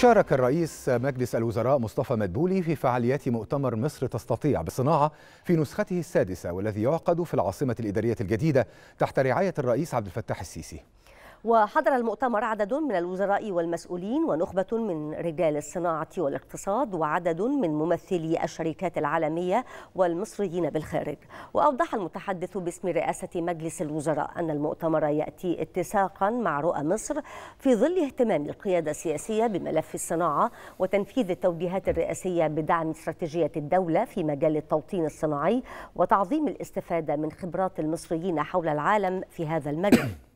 شارك الرئيس مجلس الوزراء مصطفى مدبولي في فعاليات مؤتمر مصر تستطيع بصناعة في نسخته السادسة والذي يعقد في العاصمة الإدارية الجديدة تحت رعاية الرئيس عبد الفتاح السيسي وحضر المؤتمر عدد من الوزراء والمسؤولين ونخبة من رجال الصناعة والاقتصاد وعدد من ممثلي الشركات العالمية والمصريين بالخارج وأوضح المتحدث باسم رئاسة مجلس الوزراء أن المؤتمر يأتي اتساقا مع رؤى مصر في ظل اهتمام القيادة السياسية بملف الصناعة وتنفيذ التوجيهات الرئاسية بدعم استراتيجية الدولة في مجال التوطين الصناعي وتعظيم الاستفادة من خبرات المصريين حول العالم في هذا المجال